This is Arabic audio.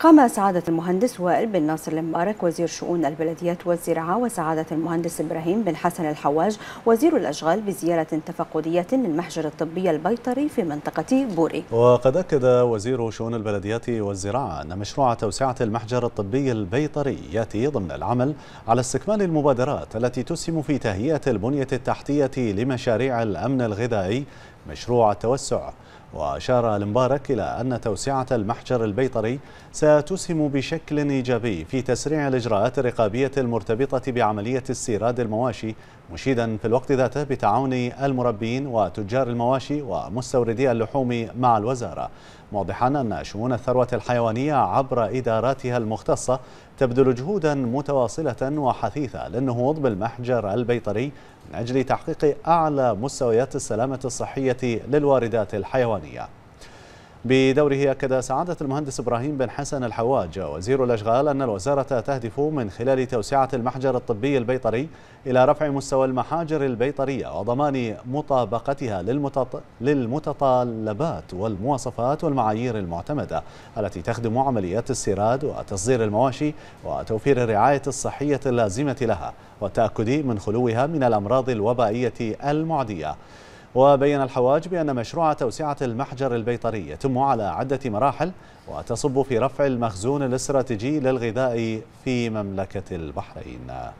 قام سعادة المهندس وائل بن ناصر المبارك وزير شؤون البلديات والزراعة وسعادة المهندس إبراهيم بن حسن الحواج وزير الأشغال بزيارة تفقدية للمحجر الطبي البيطري في منطقة بوري وقد أكد وزير شؤون البلديات والزراعة أن مشروع توسعة المحجر الطبي البيطري يأتي ضمن العمل على استكمال المبادرات التي تسهم في تهيئة البنية التحتية لمشاريع الأمن الغذائي مشروع التوسع وأشار المبارك إلى أن توسعة المحجر البيطري ستسهم بشكل إيجابي في تسريع الإجراءات الرقابية المرتبطة بعملية استيراد المواشي مشيدا في الوقت ذاته بتعاون المربين وتجار المواشي ومستوردي اللحوم مع الوزارة موضحا أن شؤون الثروة الحيوانية عبر إداراتها المختصة تبذل جهودا متواصلة وحثيثة للنهوض بالمحجر البيطري من أجل تحقيق أعلى مستويات السلامة الصحية للواردات الحيوانية بدوره أكد سعادة المهندس إبراهيم بن حسن الحواج وزير الأشغال أن الوزارة تهدف من خلال توسعة المحجر الطبي البيطري إلى رفع مستوى المحاجر البيطرية وضمان مطابقتها للمتطلبات والمواصفات والمعايير المعتمدة التي تخدم عمليات السراد وتصدير المواشي وتوفير الرعاية الصحية اللازمة لها والتأكد من خلوها من الأمراض الوبائية المعدية وبين الحواج بأن مشروع توسعة المحجر البيطري يتم على عدة مراحل وتصب في رفع المخزون الاستراتيجي للغذاء في مملكة البحرين